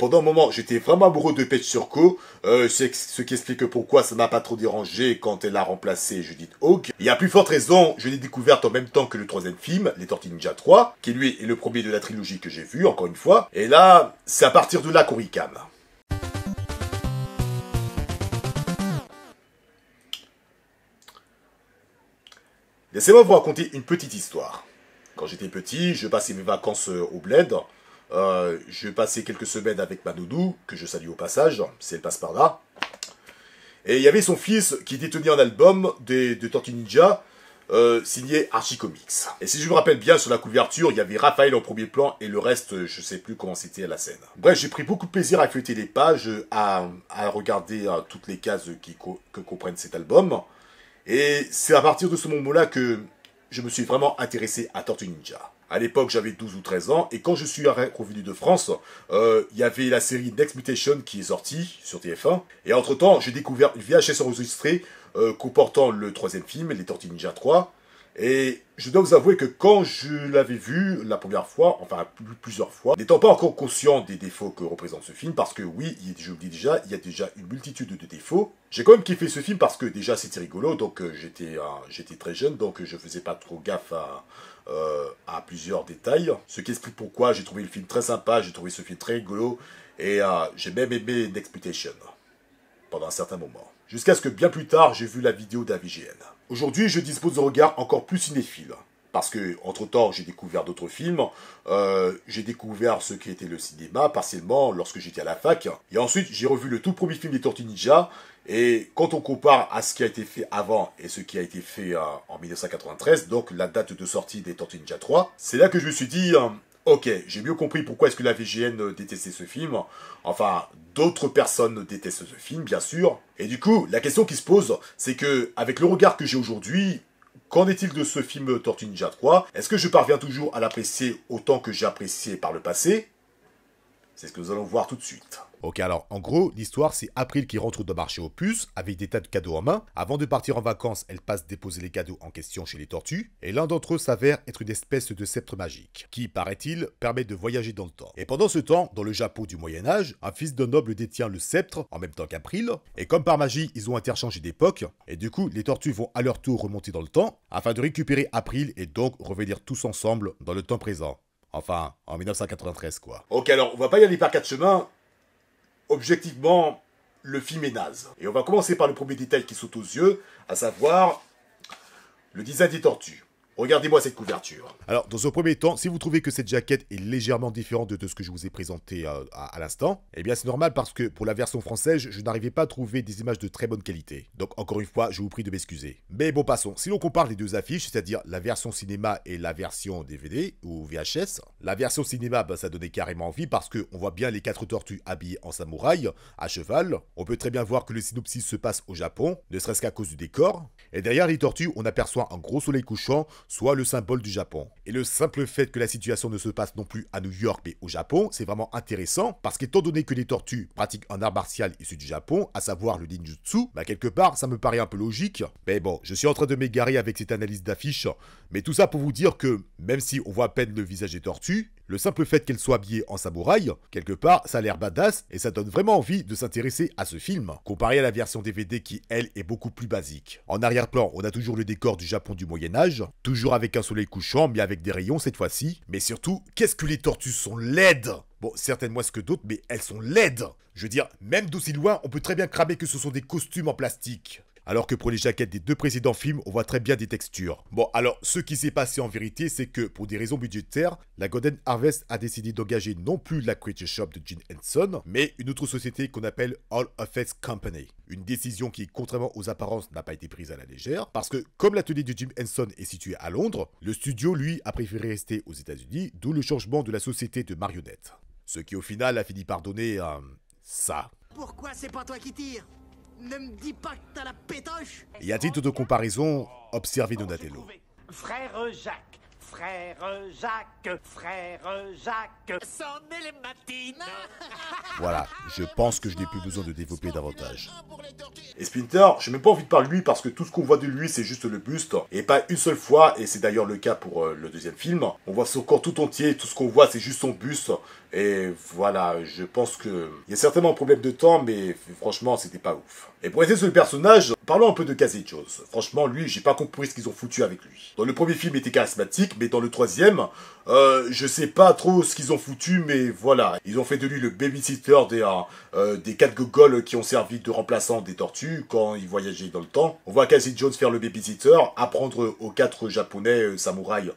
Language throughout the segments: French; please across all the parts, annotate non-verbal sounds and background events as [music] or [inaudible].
pendant un moment, j'étais vraiment amoureux de Pech Surco, euh, ce qui explique pourquoi ça m'a pas trop dérangé quand elle a remplacé Judith Il y a plus forte raison, je l'ai découverte en même temps que le troisième film, Les Tortillas Ninja 3, qui lui est le premier de la trilogie que j'ai vu, encore une fois. Et là, c'est à partir de là qu'on ricame. Laissez-moi vous raconter une petite histoire. Quand j'étais petit, je passais mes vacances euh, au bled, euh, je j'ai passé quelques semaines avec ma que je salue au passage, si elle passe par là. Et il y avait son fils qui détenait un album de tortue Ninja, euh, signé Archie Comics. Et si je me rappelle bien, sur la couverture, il y avait Raphaël en premier plan et le reste, je ne sais plus comment c'était à la scène. Bref, j'ai pris beaucoup de plaisir à feuilleter les pages, à, regarder euh, toutes les cases que comprennent cet album. Et c'est à partir de ce moment-là que je me suis vraiment intéressé à Tortue Ninja. À l'époque, j'avais 12 ou 13 ans. Et quand je suis revenu de France, il euh, y avait la série Next Mutation qui est sortie sur TF1. Et entre-temps, j'ai découvert une VHS enregistrée euh, comportant le troisième film, Les Tortues Ninja 3. Et je dois vous avouer que quand je l'avais vu la première fois, enfin plusieurs fois, n'étant pas encore conscient des défauts que représente ce film, parce que oui, je vous dis déjà, il y a déjà une multitude de défauts, j'ai quand même kiffé ce film parce que déjà c'était rigolo, donc euh, j'étais j'étais très jeune, donc je faisais pas trop gaffe à, euh, à plusieurs détails, ce qui explique pourquoi j'ai trouvé le film très sympa, j'ai trouvé ce film très rigolo, et euh, j'ai même aimé Nexputation pendant un certain moment. Jusqu'à ce que bien plus tard, j'ai vu la vidéo d'AVGN. Aujourd'hui, je dispose de regards encore plus cinéphiles. Parce que, entre-temps, j'ai découvert d'autres films, euh, j'ai découvert ce qui était le cinéma, partiellement, lorsque j'étais à la fac. Et ensuite, j'ai revu le tout premier film des Tortues Ninja, et quand on compare à ce qui a été fait avant et ce qui a été fait euh, en 1993, donc la date de sortie des Tortues Ninja 3, c'est là que je me suis dit, euh, ok, j'ai mieux compris pourquoi est-ce que la VGN euh, détestait ce film. Enfin, d'autres personnes détestent ce film, bien sûr. Et du coup, la question qui se pose, c'est que, avec le regard que j'ai aujourd'hui, Qu'en est-il de ce film Tortues Ninja 3 Est-ce que je parviens toujours à l'apprécier autant que j'ai apprécié par le passé c'est ce que nous allons voir tout de suite. Ok, alors en gros, l'histoire c'est April qui rentre de marché aux puces avec des tas de cadeaux en main. Avant de partir en vacances, elle passe déposer les cadeaux en question chez les tortues, et l'un d'entre eux s'avère être une espèce de sceptre magique, qui, paraît-il, permet de voyager dans le temps. Et pendant ce temps, dans le Japon du Moyen-Âge, un fils d'un noble détient le sceptre en même temps qu'April, et comme par magie, ils ont interchangé d'époque, et du coup, les tortues vont à leur tour remonter dans le temps afin de récupérer April et donc revenir tous ensemble dans le temps présent. Enfin, en 1993, quoi. Ok, alors, on va pas y aller par quatre chemins. Objectivement, le film est naze. Et on va commencer par le premier détail qui saute aux yeux, à savoir le design des tortues. Regardez-moi cette couverture. Alors, dans un premier temps, si vous trouvez que cette jaquette est légèrement différente de, ce que je vous ai présenté euh, à, l'instant, eh bien c'est normal parce que pour la version française, je, n'arrivais pas à trouver des images de très bonne qualité. Donc encore une fois, je vous prie de m'excuser. Mais bon, passons. Si l'on compare les deux affiches, c'est-à-dire la version cinéma et la version DVD ou VHS, la version cinéma, bah, ça donnait carrément envie parce que on voit bien les quatre tortues habillées en samouraï, à cheval. On peut très bien voir que le synopsis se passe au Japon, ne serait-ce qu'à cause du décor. Et derrière les tortues, on aperçoit un gros soleil couchant soit le symbole du Japon. Et le simple fait que la situation ne se passe non plus à New York mais au Japon, c'est vraiment intéressant parce qu'étant donné que les tortues pratiquent un art martial issu du Japon, à savoir le ninjutsu, bah quelque part ça me paraît un peu logique. Mais bon, je suis en train de m'égarer avec cette analyse d'affiche, mais tout ça pour vous dire que même si on voit à peine le visage des tortues, le simple fait qu'elle soit habillée en samouraï, quelque part, ça a l'air badass et ça donne vraiment envie de s'intéresser à ce film, comparé à la version DVD qui, elle, est beaucoup plus basique. En arrière-plan, on a toujours le décor du Japon du Moyen-Âge, toujours avec un soleil couchant, mais avec des rayons cette fois-ci. Mais surtout, qu'est-ce que les tortues sont laides Bon, certaines moins que d'autres, mais elles sont laides Je veux dire, même d'aussi loin, on peut très bien cramer que ce sont des costumes en plastique alors que pour les jaquettes des deux précédents films, on voit très bien des textures. Bon, alors, ce qui s'est passé en vérité, c'est que pour des raisons budgétaires, la Golden Harvest a décidé d'engager non plus la Creature Shop de Jim Henson, mais une autre société qu'on appelle All Effects Company. Une décision qui, contrairement aux apparences, n'a pas été prise à la légère, parce que comme l'atelier de Jim Henson est situé à Londres, le studio, lui, a préféré rester aux États-Unis, d'où le changement de la société de marionnettes. Ce qui, au final, a fini par donner un... Euh, ça. Pourquoi c'est pas toi qui tire ne me dis pas que t'as la pétoche Y a-t-il toute comparaison Observez Donatello. Frère Jacques, Frère Jacques, frère Jacques, est les matines. [laughs] voilà, je pense que je n'ai plus besoin de développer davantage. Et Splinter, je n'ai même pas envie de parler de lui parce que tout ce qu'on voit de lui, c'est juste le buste. Et pas une seule fois, et c'est d'ailleurs le cas pour euh, le deuxième film. On voit son corps tout entier, tout ce qu'on voit, c'est juste son buste. Et voilà, je pense que. Il y a certainement un problème de temps, mais franchement, c'était pas ouf. Et pour rester sur le personnage, parlons un peu de Casey Jones. Franchement, lui, j'ai pas compris ce qu'ils ont foutu avec lui. Dans le premier film, il était charismatique, mais dans le troisième, euh, je sais pas trop ce qu'ils ont foutu, mais voilà. Ils ont fait de lui le babysitter des, euh, euh, des quatre gogoles qui ont servi de remplaçant des tortues quand ils voyageaient dans le temps. On voit Casey Jones faire le babysitter, apprendre aux quatre japonais euh, samouraïs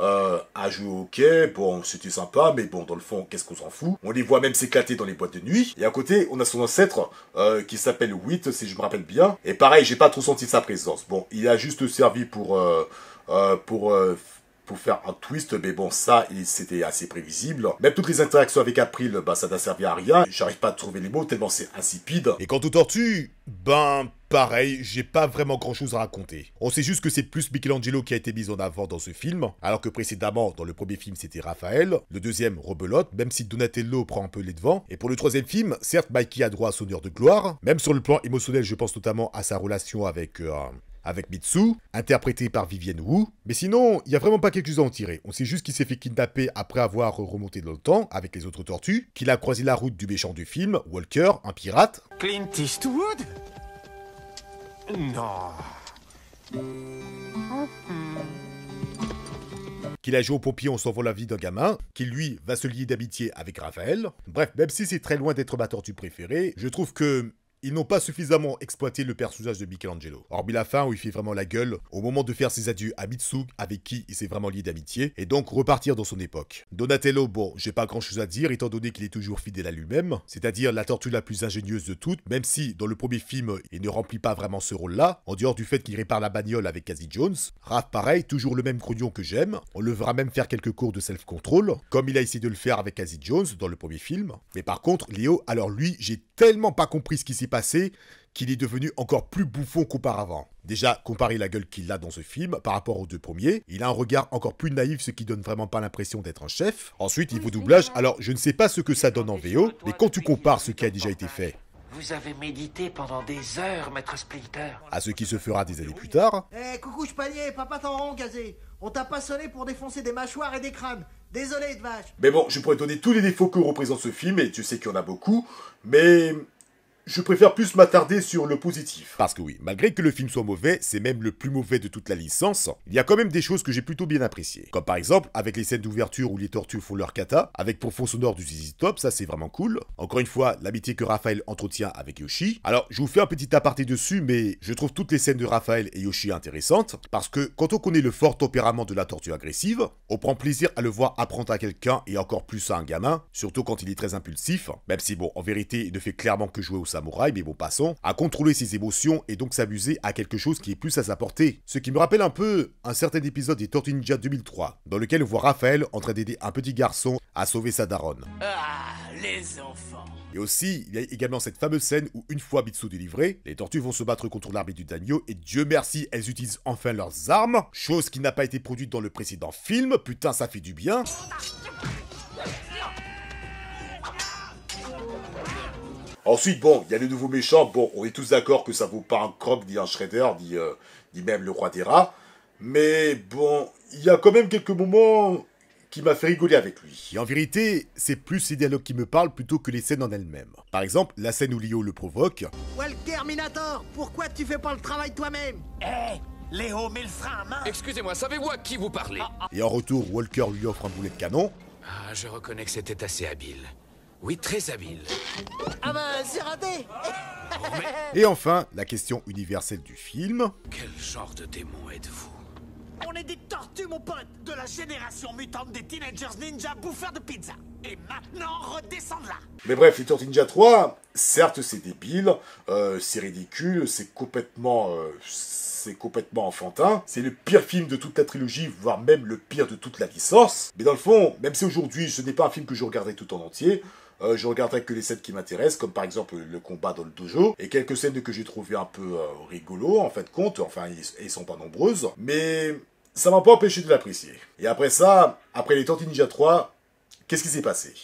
euh, à jouer au hockey, bon, c'était sympa, mais bon, dans le fond, qu'est-ce qu'on s'en fout On les voit même s'éclater dans les boîtes de nuit. Et à côté, on a son ancêtre euh, qui s'appelle Witt, si je me rappelle bien. Et pareil, j'ai pas trop senti sa présence. Bon, il a juste servi pour... Euh, euh pour euh, pour faire un twist, mais bon, ça, c'était assez prévisible. Même toutes les interactions avec April, bah, ça n'a servi à rien. J'arrive pas à trouver les mots tellement c'est insipide. Et quant aux tortues, ben, Pareil, j'ai pas vraiment grand chose à raconter. On sait juste que c'est plus Michelangelo qui a été mis en avant dans ce film, alors que précédemment, dans le premier film, c'était Raphaël, le deuxième, Rebelote, même si Donatello prend un peu les devants, et pour le troisième film, certes, Mikey a droit à son heure de gloire, même sur le plan émotionnel, je pense notamment à sa relation avec euh, avec Mitsu, interprété par Vivienne Wu. Mais sinon, il n'y a vraiment pas quelque chose à en tirer. On sait juste qu'il s'est fait kidnapper après avoir remonté dans le temps avec les autres tortues, qu'il a croisé la route du méchant du film, Walker, un pirate. Clint Eastwood Non. qu'il a joué au pompier en sauvant la vie d'un gamin, qui lui va se lier d'amitié avec Raphaël. Bref, même si c'est très loin d'être ma tortue préférée, je trouve que ils n'ont pas suffisamment exploité le personnage de Michelangelo. Hormis la fin où il fait vraiment la gueule, au moment de faire ses adieux à Mitsu, avec qui il s'est vraiment lié d'amitié, et donc repartir dans son époque. Donatello, bon, j'ai pas grand chose à dire étant donné qu'il est toujours fidèle à lui-même, c'est-à-dire la tortue la plus ingénieuse de toutes, même si dans le premier film il ne remplit pas vraiment ce rôle-là, en dehors du fait qu'il répare la bagnole avec Casey Jones. Raph, pareil, toujours le même grognon que j'aime, on le verra même faire quelques cours de self-control, comme il a essayé de le faire avec Casey Jones dans le premier film. Mais par contre, Léo, alors lui, j'ai tellement pas compris ce qui s'est passé qu'il est devenu encore plus bouffon qu'auparavant. Déjà, comparé la gueule qu'il a dans ce film par rapport aux deux premiers, il a un regard encore plus naïf, ce qui donne vraiment pas l'impression d'être un chef. Ensuite, il faut doublage, alors je ne sais pas ce que ça donne en VO, mais quand tu compares ce qui a déjà été fait vous avez médité pendant des heures, maître Splinter. À ce qui se fera des années plus tard. Eh, coucou je panier, papa t'en gazé. On t'a pas sonné pour défoncer des mâchoires et des crânes. Désolé, vache. Mais bon, je pourrais donner tous les défauts que représente ce film, et tu sais qu'il y en a beaucoup, mais je préfère plus m'attarder sur le positif. Parce que oui, malgré que le film soit mauvais, c'est même le plus mauvais de toute la licence, il y a quand même des choses que j'ai plutôt bien appréciées. Comme par exemple, avec les scènes d'ouverture où les tortues font leur kata, avec pour fond sonore du ZZ Top, ça c'est vraiment cool. Encore une fois, l'amitié que Raphaël entretient avec Yoshi. Alors, je vous fais un petit aparté dessus, mais je trouve toutes les scènes de Raphaël et Yoshi intéressantes, parce que quand on connaît le fort tempérament de la tortue agressive, on prend plaisir à le voir apprendre à quelqu'un et encore plus à un gamin, surtout quand il est très impulsif, même si bon, en vérité, il ne fait clairement que jouer au mais bon à contrôler ses émotions et donc s'amuser à quelque chose qui est plus à sa portée. Ce qui me rappelle un peu un certain épisode des Tortues Ninja 2003, dans lequel on voit Raphaël en train d'aider un petit garçon à sauver sa daronne. Ah, les enfants et aussi, il y a également cette fameuse scène où, une fois Bitsu délivré, les tortues vont se battre contre l'armée du Daimyo et Dieu merci, elles utilisent enfin leurs armes, chose qui n'a pas été produite dans le précédent film, putain ça fait du bien. Ensuite, bon, il y a les nouveaux méchants. Bon, on est tous d'accord que ça vaut pas un croc, dit un Shredder, dit, euh, dit même le roi des rats. Mais bon, il y a quand même quelques moments qui m'a fait rigoler avec lui. Et en vérité, c'est plus ces dialogues qui me parlent plutôt que les scènes en elles-mêmes. Par exemple, la scène où Léo le provoque. Walker Minator, pourquoi tu fais pas le travail toi-même Eh Léo, mets le frein à main Excusez-moi, savez-vous à qui vous parlez Et en retour, Walker lui offre un boulet de canon. Ah, je reconnais que c'était assez habile. Oui, très habile. Ah ben, c'est raté oh, Et enfin, la question universelle du film. Quel genre de démon êtes-vous On est des tortues, mon pote De la génération mutante des Teenagers Ninja bouffeurs de pizza et maintenant, redescendre là Mais bref, les Tortues Ninja 3, certes, c'est débile, euh, c'est ridicule, c'est complètement... Euh, c'est complètement enfantin. C'est le pire film de toute la trilogie, voire même le pire de toute la licence. Mais dans le fond, même si aujourd'hui, ce n'est pas un film que je regardais tout en entier, euh, je regarderai que les scènes qui m'intéressent, comme par exemple le combat dans le dojo, et quelques scènes que j'ai trouvées un peu rigolos euh, rigolo en fin de compte, enfin elles sont pas nombreuses, mais ça m'a pas empêché de l'apprécier. Et après ça, après les Tortues Ninja 3, qu'est-ce qui s'est passé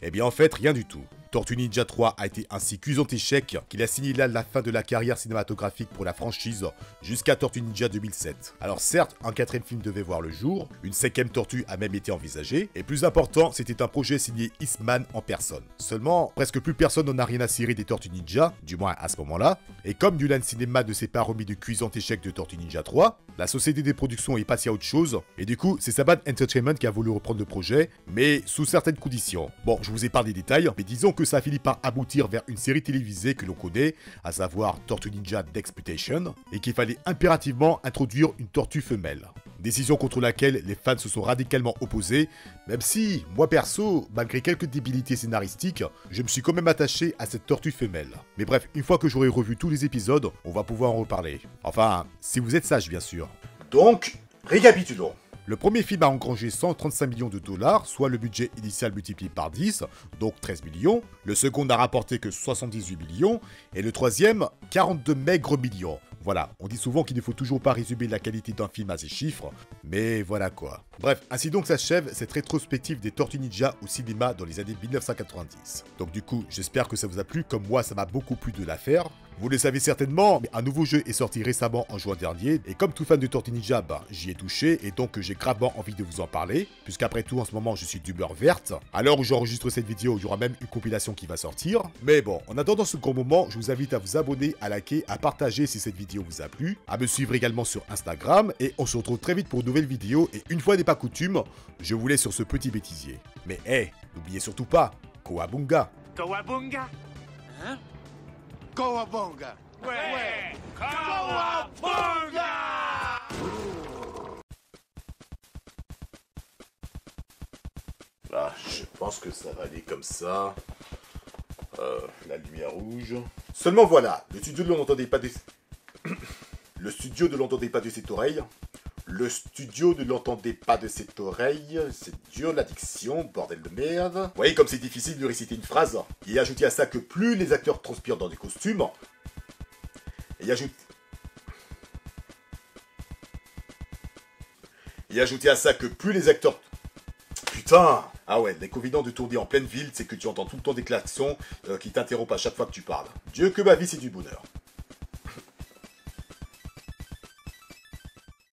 Eh bien en fait rien du tout. Tortue Ninja 3 a été ainsi cuisant échec qu'il a signé la fin de la carrière cinématographique pour la franchise jusqu'à Tortue Ninja 2007. Alors certes, un quatrième film devait voir le jour, une cinquième tortue a même été envisagée, et plus important, c'était un projet signé Eastman en personne. Seulement, presque plus personne n'en a rien à cirer des Tortues Ninja, du moins à ce moment-là, et comme Dulan Cinema ne s'est pas remis du cuisant échec de Tortue Ninja 3, la société des productions est passée à autre chose, et du coup, c'est Saban Entertainment qui a voulu reprendre le projet, mais sous certaines conditions. Bon, je vous ai parlé des détails, mais disons que ça finit par aboutir vers une série télévisée que l'on connaît, à savoir Tortue Ninja Dexputation, et qu'il fallait impérativement introduire une tortue femelle. Décision contre laquelle les fans se sont radicalement opposés, même si, moi perso, malgré quelques débilités scénaristiques, je me suis quand même attaché à cette tortue femelle. Mais bref, une fois que j'aurai revu tous les épisodes, on va pouvoir en reparler. Enfin, si vous êtes sage bien sûr. Donc, récapitulons. Le premier film a engrangé 135 millions de dollars, soit le budget initial multiplié par 10, donc 13 millions. Le second n'a rapporté que 78 millions. Et le troisième, 42 maigres millions. Voilà, on dit souvent qu'il ne faut toujours pas résumer la qualité d'un film à ses chiffres, mais voilà quoi. Bref, ainsi donc s'achève cette rétrospective des Tortues Ninja au cinéma dans les années 1990. Donc du coup, j'espère que ça vous a plu, comme moi ça m'a beaucoup plu de l'affaire. Vous le savez certainement, mais un nouveau jeu est sorti récemment en juin dernier, et comme tout fan de Tortues Ninja, ben, j'y ai touché, et donc j'ai gravement envie de vous en parler, puisqu'après tout, en ce moment, je suis d'humeur verte. Alors l'heure où j'enregistre cette vidéo, il y aura même une compilation qui va sortir. Mais bon, en attendant ce grand moment, je vous invite à vous abonner, à liker, à partager si cette vidéo vous a plu, à me suivre également sur Instagram, et on se retrouve très vite pour une nouvelle vidéo et une fois n'est pas coutume, je vous laisse sur ce petit bêtisier. Mais hé, n'oubliez surtout pas, Koabunga Koabunga Hein Koabunga Ouais, ouais. Koabunga je pense que ça va aller comme ça. Euh, la lumière rouge. Seulement voilà, le studio de l'on n'entendait pas des [coughs] le studio de l'entendait pas de cette oreille le studio ne l'entendait pas de cette oreille. C'est dur l'addiction, bordel de merde. Vous voyez comme c'est difficile de réciter une phrase. Et ajouté à ça que plus les acteurs transpirent dans des costumes. Et ajoute... Et ajoutez à ça que plus les acteurs. Putain ah ouais, l'inconvénient de tourner en pleine ville, c'est que tu entends tout le temps des klaxons euh, qui t'interrompent à chaque fois que tu parles. Dieu que ma vie, c'est du bonheur.